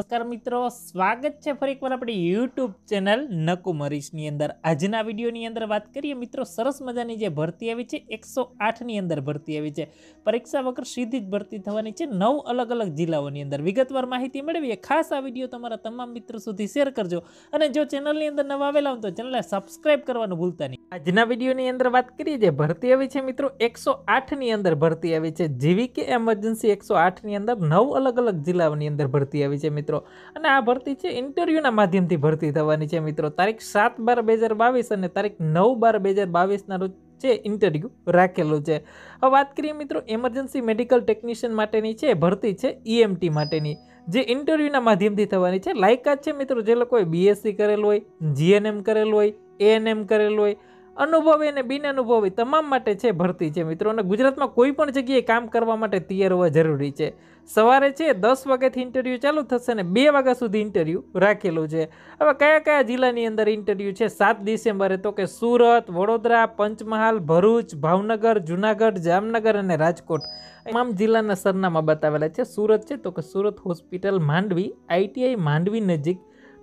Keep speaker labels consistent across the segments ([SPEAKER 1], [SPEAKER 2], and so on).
[SPEAKER 1] નમસ્કાર મિત્રો સ્વાગત છે ફરી એકવાર આપણી યુટ્યુબ ચેનલ નકુમરીશની અંદર આજના વિડીયોની અંદર વાત કરીએ મિત્રો સરસ મજાની જે ભરતી આવી છે એકસો આઠની અંદર ભરતી આવી છે પરીક્ષા વગર સીધી જ ભરતી થવાની છે નવ અલગ અલગ જિલ્લાઓની અંદર વિગતવાર માહિતી મેળવીએ ખાસ આ વિડીયો તમારા તમામ મિત્રો સુધી શેર કરજો અને જો ચેનલની અંદર નવા આવેલા હોય તો ચેનલને સબસ્ક્રાઈબ કરવાનું ભૂલતા નહીં આજના વિડીયોની અંદર વાત કરીએ જે ભરતી આવી છે મિત્રો એકસો આઠની અંદર ભરતી આવી છે જીવીકે એમરજન્સી એકસો આઠની અંદર નવ અલગ અલગ જિલ્લાઓની અંદર ભરતી આવી છે મિત્રો અને આ ભરતી છે ઇન્ટરવ્યૂના માધ્યમથી ભરતી થવાની છે મિત્રો તારીખ સાત બાર બે હજાર બાવીસ અને તારીખ નવ બાર બે હજાર બાવીસના રોજ જે ઇન્ટરવ્યૂ રાખેલું છે હવે વાત કરીએ મિત્રો એમરજન્સી મેડિકલ ટેકનિશિયન માટેની છે ભરતી છે ઈએમટી e માટેની જે ઇન્ટરવ્યૂના માધ્યમથી થવાની છે લાયકાત છે મિત્રો જે લોકોએ બીએસસી કરેલું હોય જીએનએમ કરેલું હોય એએનએમ કરેલું હોય અનુભવી અને બિન અનુભવી તમામ માટે છે ભરતી છે મિત્રો અને ગુજરાતમાં કોઈ પણ જગ્યાએ કામ કરવા માટે તૈયાર હોવા જરૂરી છે સવારે છે દસ વાગ્યાથી ઇન્ટરવ્યૂ ચાલુ થશે અને બે વાગ્યા સુધી ઇન્ટરવ્યૂ રાખેલું છે હવે કયા કયા જિલ્લાની અંદર ઇન્ટરવ્યૂ છે સાત ડિસેમ્બરે તો કે સુરત વડોદરા પંચમહાલ ભરૂચ ભાવનગર જુનાગઢ જામનગર અને રાજકોટ તમામ જિલ્લાના સરનામા બતાવેલા છે સુરત છે તો કે સુરત હોસ્પિટલ માંડવી આઈટીઆઈ માંડવી નજીક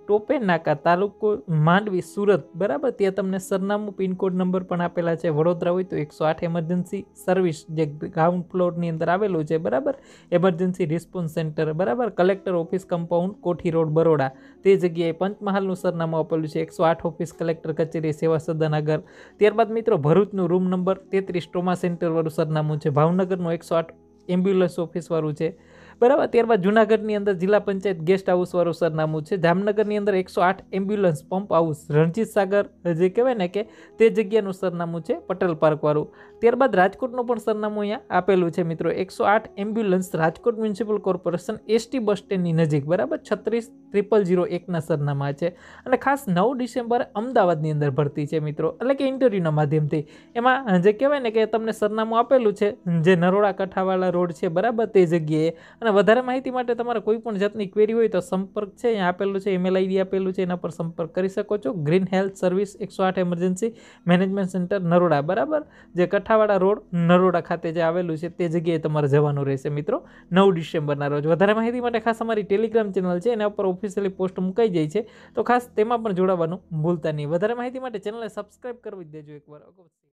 [SPEAKER 1] ટોપે નાકા તાલુકો માંડવી સુરત બરાબર ત્યાં તમને સરનામું પિનકોડ નંબર પણ આપેલા છે વડોદરા હોય તો એકસો આઠ એમરજન્સી સર્વિસ જે ગ્રાઉન્ડ ફ્લોરની અંદર આવેલું છે બરાબર એમરજન્સી રિસ્પોન્સ સેન્ટર બરાબર collector office compound Kothi road Baroda તે જગ્યાએ પંચમહાલનું સરનામું આપેલું છે એકસો આઠ ઓફિસ કલેક્ટર કચેરી સેવા સદન આગળ ત્યારબાદ મિત્રો ભરૂચનું રૂમ નંબર તેત્રીસ ટ્રોમા સેન્ટરવાળું સરનામું છે ભાવનગરનું એકસો આઠ એમ્બ્યુલન્સ ઓફિસવાળું છે બરાબર ત્યારબાદ જૂનાગઢની અંદર જિલ્લા પંચાયત ગેસ્ટ હાઉસવાળું સરનામું છે જામનગરની અંદર એકસો આઠ ambulance pump house Ranjit Sagar જે કહેવાય ને કે તે જગ્યાનું સરનામું છે પટેલ પાર્કવાળું ત્યારબાદ રાજકોટનું પણ સરનામું અહીંયા આપેલું છે મિત્રો એકસો આઠ ambulance Rajkot municipal corporation ST bus સ્ટેન્ડની નજીક બરાબર છત્રીસ ત્રિપલ ઝીરો એકના સરનામા છે અને ખાસ નવ ડિસેમ્બર અમદાવાદની અંદર ભરતી છે મિત્રો એટલે કે ઇન્ટરવ્યૂના માધ્યમથી એમાં જે કહેવાય ને કે તમને સરનામું આપેલું છે જે નરોડા કઠાવાળા રોડ છે બરાબર તે જગ્યાએ અને અને વધારે માહિતી માટે તમારે કોઈ પણ જાતની ક્વેરી હોય તો સંપર્ક છે અહીંયા આપેલું છે ઈમેલ આઈડી આપેલું છે એના પર સંપર્ક કરી શકો છો ગ્રીન હેલ્થ સર્વિસ એકસો આઠ એમરજન્સી મેનેજમેન્ટ સેન્ટર નરોડા બરાબર જે કઠાવાડા રોડ નરોડા ખાતે જે આવેલું છે તે જગ્યાએ તમારે જવાનું રહેશે મિત્રો નવ ડિસેમ્બરના રોજ વધારે માહિતી માટે ખાસ અમારી ટેલિગ્રામ ચેનલ છે એના ઉપર ઓફિશિયલી પોસ્ટ મુકાઈ જાય છે તો ખાસ તેમાં પણ જોડાવાનું ભૂલતા નહીં વધારે માહિતી માટે ચેનલને સબસ્ક્રાઈબ કરવી દેજો એકવાર